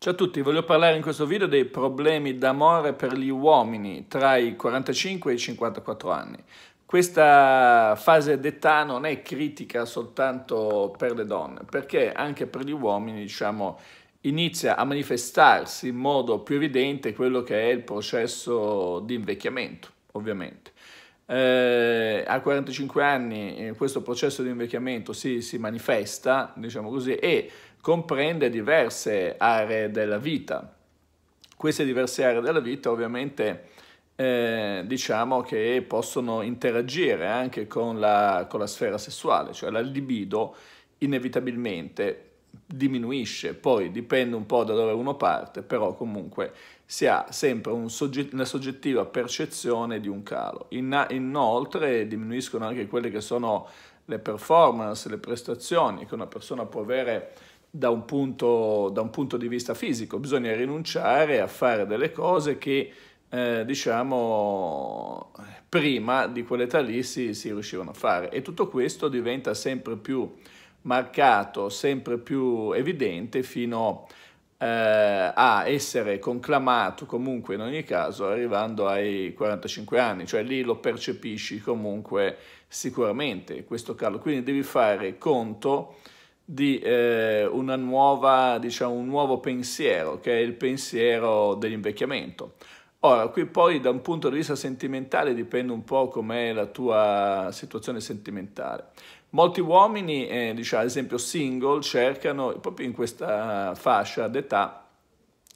Ciao a tutti, voglio parlare in questo video dei problemi d'amore per gli uomini tra i 45 e i 54 anni. Questa fase d'età non è critica soltanto per le donne, perché anche per gli uomini, diciamo, inizia a manifestarsi in modo più evidente quello che è il processo di invecchiamento, ovviamente. Eh, a 45 anni eh, questo processo di invecchiamento si, si manifesta, diciamo così, e comprende diverse aree della vita. Queste diverse aree della vita ovviamente eh, diciamo che possono interagire anche con la, con la sfera sessuale, cioè la libido inevitabilmente diminuisce, poi dipende un po' da dove uno parte, però comunque si ha sempre un sogget una soggettiva percezione di un calo. In inoltre diminuiscono anche quelle che sono le performance, le prestazioni che una persona può avere da un, punto, da un punto di vista fisico, bisogna rinunciare a fare delle cose che eh, diciamo, prima di quell'età lì si, si, riuscivano a fare. E tutto questo diventa sempre più marcato, sempre più evidente fino eh, a essere conclamato comunque in ogni caso arrivando ai 45 anni, cioè lì lo percepisci comunque sicuramente questo calo. Quindi devi fare conto di eh, nuova, diciamo, un nuovo pensiero, che è il pensiero dell'invecchiamento. Ora, qui poi da un punto di vista sentimentale dipende un po' com'è la tua situazione sentimentale. Molti uomini, eh, diciamo, ad esempio single, cercano proprio in questa fascia d'età,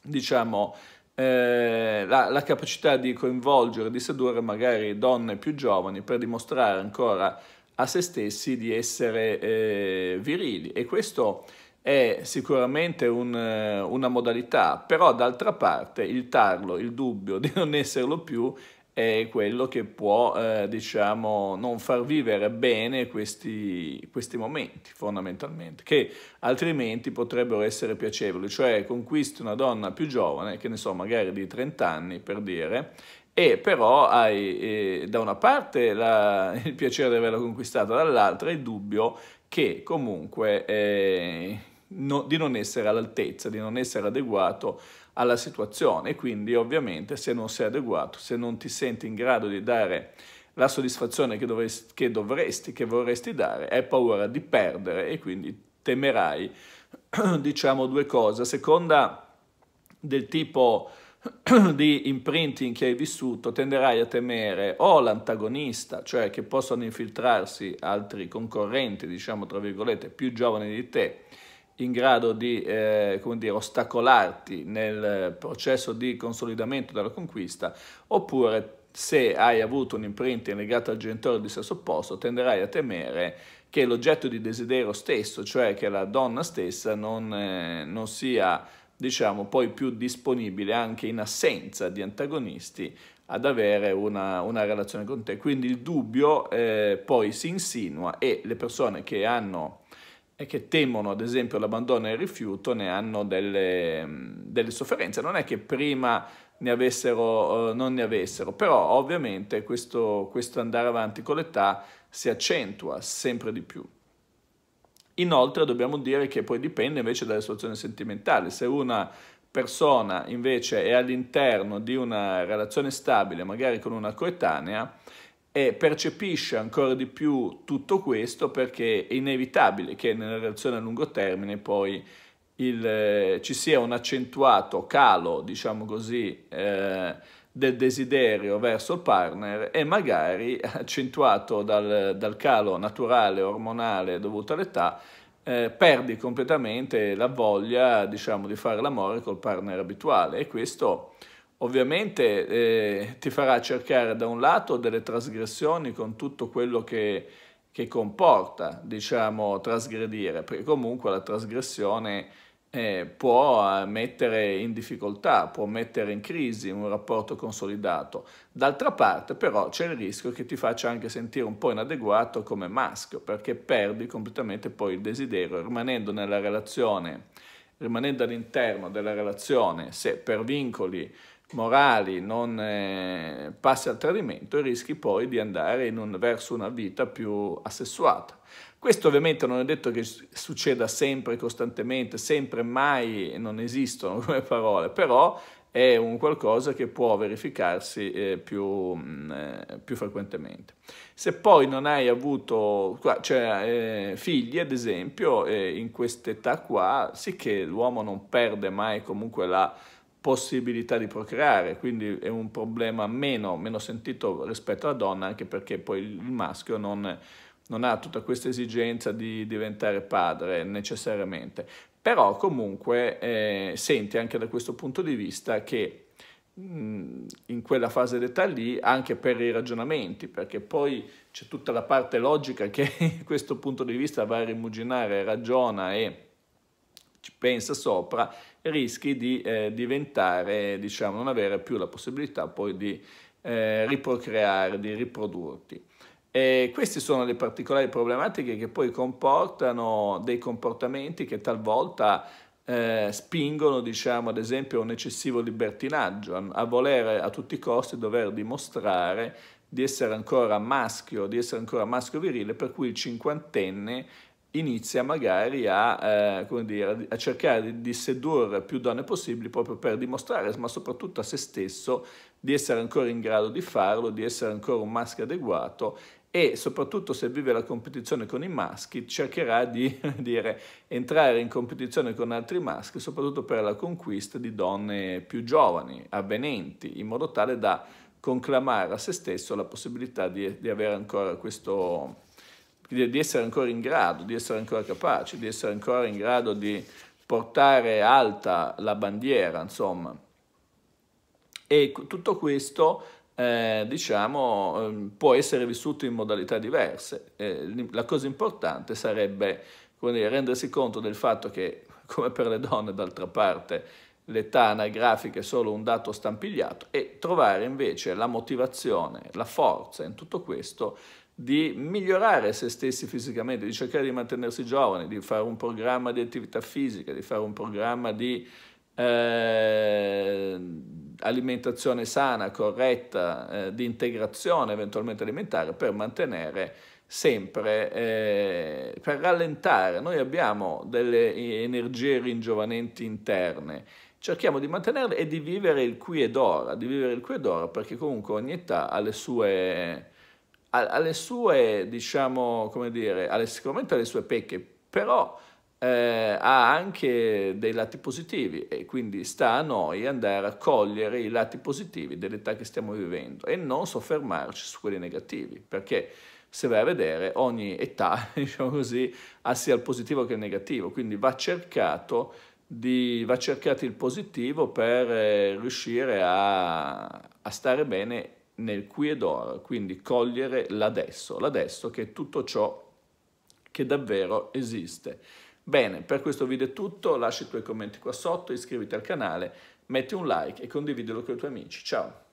diciamo, eh, la, la capacità di coinvolgere, di sedurre magari donne più giovani per dimostrare ancora a se stessi di essere eh, virili e questo è sicuramente un, eh, una modalità, però d'altra parte il tarlo, il dubbio di non esserlo più è quello che può, eh, diciamo, non far vivere bene questi, questi, momenti, fondamentalmente, che altrimenti potrebbero essere piacevoli, cioè conquisti una donna più giovane, che ne so, magari di 30 anni per dire, e però hai eh, da una parte la, il piacere di averla conquistata, dall'altra il dubbio che comunque eh, no, di non essere all'altezza, di non essere adeguato alla situazione. Quindi ovviamente se non sei adeguato, se non ti senti in grado di dare la soddisfazione che dovresti, che, dovresti, che vorresti dare, hai paura di perdere e quindi temerai, diciamo, due cose. A seconda del tipo di imprinting che hai vissuto tenderai a temere o l'antagonista, cioè che possano infiltrarsi altri concorrenti, diciamo tra virgolette, più giovani di te, in grado di eh, dire, ostacolarti nel processo di consolidamento della conquista, oppure se hai avuto un imprinting legato al genitore di sesso opposto, tenderai a temere che l'oggetto di desiderio stesso, cioè che la donna stessa non, eh, non sia diciamo poi più disponibile anche in assenza di antagonisti ad avere una, una relazione con te. Quindi il dubbio eh, poi si insinua e le persone che hanno e che temono ad esempio l'abbandono e il rifiuto ne hanno delle, delle sofferenze. Non è che prima ne avessero, eh, non ne avessero, però ovviamente questo, questo andare avanti con l'età si accentua sempre di più. Inoltre dobbiamo dire che poi dipende invece dalla situazione sentimentale, se una persona invece è all'interno di una relazione stabile, magari con una coetanea, e percepisce ancora di più tutto questo perché è inevitabile che nella relazione a lungo termine poi il, eh, ci sia un accentuato calo, diciamo così, eh, del desiderio verso il partner e magari accentuato dal, dal calo naturale ormonale dovuto all'età, eh, perdi completamente la voglia diciamo, di fare l'amore col partner abituale e questo ovviamente eh, ti farà cercare da un lato delle trasgressioni con tutto quello che, che comporta diciamo, trasgredire, perché comunque la trasgressione eh, può mettere in difficoltà, può mettere in crisi un rapporto consolidato. D'altra parte però c'è il rischio che ti faccia anche sentire un po' inadeguato come maschio, perché perdi completamente poi il desiderio, rimanendo nella relazione, rimanendo all'interno della relazione, se per vincoli morali non eh, passi al tradimento, rischi poi di andare un, verso una vita più assessuata. Questo ovviamente non è detto che succeda sempre, costantemente, sempre, mai, non esistono come parole, però è un qualcosa che può verificarsi eh, più, mh, mm, eh, più, frequentemente. Se poi non hai avuto cioè, eh, figli, ad esempio, eh, in quest'età qua, sì che l'uomo non perde mai comunque la possibilità di procreare, quindi è un problema meno, meno sentito rispetto alla donna, anche perché poi il maschio non non ha tutta questa esigenza di diventare padre necessariamente, però comunque eh, sente anche da questo punto di vista che in quella fase d'età lì anche per i ragionamenti perché poi c'è tutta la parte logica che in questo punto di vista va a rimuginare ragiona e ci pensa sopra rischi di eh, diventare diciamo non avere più la possibilità poi di eh, riprocreare di riprodurti e queste sono le particolari problematiche che poi comportano dei comportamenti che talvolta eh, spingono, diciamo, ad esempio, a un eccessivo libertinaggio, a, volere a tutti i costi dover dimostrare di essere ancora maschio, di essere ancora maschio virile, per cui il cinquantenne inizia magari a, eh, come dire, a cercare di sedurre più donne possibili proprio per dimostrare, ma soprattutto a se stesso, di essere ancora in grado di farlo, di essere ancora un maschio adeguato e soprattutto se vive la competizione con i maschi cercherà di dire, entrare in competizione con altri maschi soprattutto per la conquista di donne più giovani, avvenenti, in modo tale da conclamare a se stesso la possibilità di, di avere ancora questo, di essere ancora in grado, di essere ancora capace, di essere ancora in grado di portare alta la bandiera, insomma. E tutto questo eh, diciamo, ehm, può essere vissuto in modalità diverse. Eh, la cosa importante sarebbe dire, rendersi conto del fatto che, come per le donne d'altra parte, l'età anagrafica è solo un dato stampigliato e trovare invece la motivazione, la forza in tutto questo di migliorare se stessi fisicamente, di cercare di mantenersi giovani, di fare un programma di attività fisica, di fare un programma di eh, alimentazione sana, corretta, eh, di integrazione eventualmente alimentare per mantenere sempre, eh, per rallentare. Noi abbiamo delle eh, energie ringiovanenti interne, cerchiamo di mantenerle e di vivere il qui ed ora, di vivere il qui ed ora perché comunque ogni età ha le sue, ha, sue diciamo, come dire, ha sicuramente ha le sue pecche, però eh, ha anche dei lati positivi e quindi sta a noi andare a cogliere i lati positivi dell'età che stiamo vivendo e non soffermarci su quelli negativi, perché se vai a vedere ogni età, diciamo così, ha sia il positivo che il negativo, quindi va cercato, di, va cercato il positivo per eh, riuscire a, a stare bene nel qui ed ora, quindi cogliere l'adesso, l'adesso che è tutto ciò che davvero esiste Bene, per questo video è tutto, lascia i tuoi commenti qua sotto, iscriviti al canale, metti un like e condividilo con i tuoi amici. Ciao!